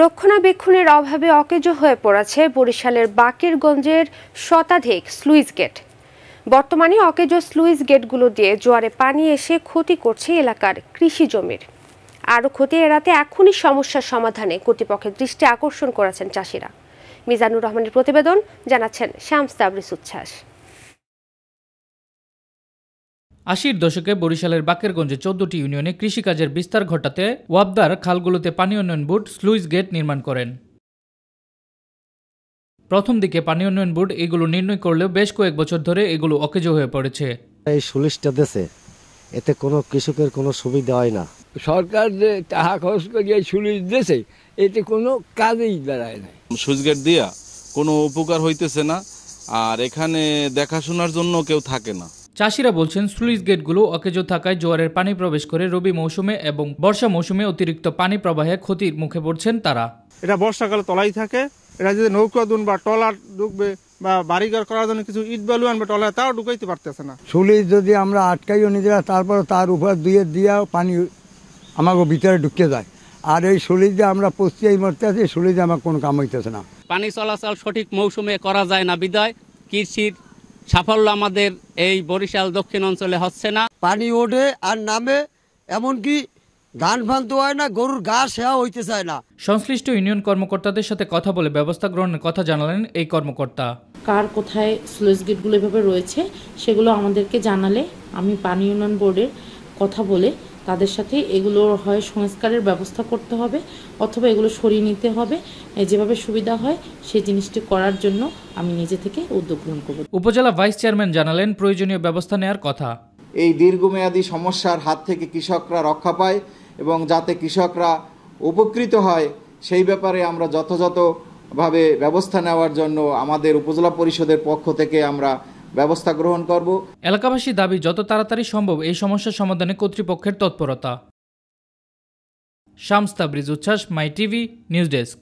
রক্ষণাবেক্ষণের অভাবে অকেজো হয়ে পড়েছে বরিশালের বাকেরগঞ্জের শতাধিক স্লুইস গেট বর্তমানে অকেজো স্লুইস গেটগুলো দিয়ে জোয়ারে পানি এসে ক্ষতি করছে এলাকার কৃষি জমির আরও ক্ষতি এড়াতে এখনই সমস্যার সমাধানে কর্তৃপক্ষের দৃষ্টি আকর্ষণ করেছেন চাষিরা মিজানুর রহমানের প্রতিবেদন জানাচ্ছেন শ্যামস্তাবরিস উচ্ছ্বাস আশির দশকে বরিশালের বাকেরগঞ্জে চোদ্দটি ইউনিয়নে কৃষিকাজের বিস্তার ঘটাতে ওয়াবদার খালগুলোতে পানি উন্নয়ন বোর্ড স্লুইস গেট নির্মাণ করেন প্রথম দিকে পানি উন্নয়ন বোর্ড এগুলো নির্ণয় করলেও বেশ কয়েক বছর ধরে এগুলো অকেজো হয়ে পড়েছে এই সুলিশটা দেশে এতে কোনো কৃষকের কোনো সুবিধা হয় না সরকার যে টাকা খরচ করে সুলিশ দেশে এতে কোনো কাজেই দাঁড়ায় না সুইচ গেট দিয়া কোনো উপকার হইতেছে না আর এখানে দেখাশোনার জন্য কেউ থাকে না চাষিরা বলছেন স্লুইস গেটগুলো অকেজো থাকায় জোয়ারের পানি প্রবেশ করে রবি মৌসুমে এবং বর্ষা মৌসুমে অতিরিক্ত পানি প্রবাহে ক্ষতির মুখে পড়ছেন তারা এটা বর্ষাকালে তলাই থাকে এটা যদি নৌকা দুন বা টলা ডুববে বা বাড়িঘর করার জন্য কিছু ইট বালু আনবে টলা তাও ঢুকাইতে পারতেছে না সুলিস যদি আমরা আটকাইও নিজেরা তারপর তার উপর দিয়ে দিয়া পানি আমাকে ভিতরে ঢুকে যায় আর এই সুলিস যে আমরা পশ্চিমে মরতে আছি সুলিশ আমার কোনো কাম হইতেছে না পানি চলাচল সঠিক মৌসুমে করা যায় না বিদায় কৃষির সাফল্য আমাদের এই বরিশাল দক্ষিণ অঞ্চলে হচ্ছে না পানি ওঠে আর নামে এমনকি ধান ভাঙতে হয় না গরুর গা সেয়া হইতে চায় না সংশ্লিষ্ট ইউনিয়ন কর্মকর্তাদের সাথে কথা বলে ব্যবস্থা গ্রহণের কথা জানালেন এই কর্মকর্তা কার কোথায় স্লুইস গেটগুলো এভাবে রয়েছে সেগুলো আমাদেরকে জানালে আমি পানি ইউনিয়ন বোর্ডের কথা বলে তাদের সাথে এগুলোর হয় সংস্কারের ব্যবস্থা করতে হবে অথবা এগুলো সরিয়ে নিতে হবে যেভাবে সুবিধা হয় সেই জিনিসটি করার জন্য আমি নিজে থেকে উদ্যোগ গ্রহণ করব উপজেলা ভাইস চেয়ারম্যান জানালেন প্রয়োজনীয় ব্যবস্থা নেওয়ার কথা এই দীর্ঘমেয়াদী সমস্যার হাত থেকে কৃষকরা রক্ষা পায় এবং যাতে কৃষকরা উপকৃত হয় সেই ব্যাপারে আমরা যথাযথভাবে ব্যবস্থা নেওয়ার জন্য আমাদের উপজেলা পরিষদের পক্ষ থেকে আমরা ব্যবস্থা গ্রহণ করব এলাকাবাসী দাবি যত তাড়াতাড়ি সম্ভব এই সমস্যার সমাধানে কর্তৃপক্ষের তৎপরতা শামস্তা ব্রিজ উচ্ছ্বাস মাই টিভি নিউজ ডেস্ক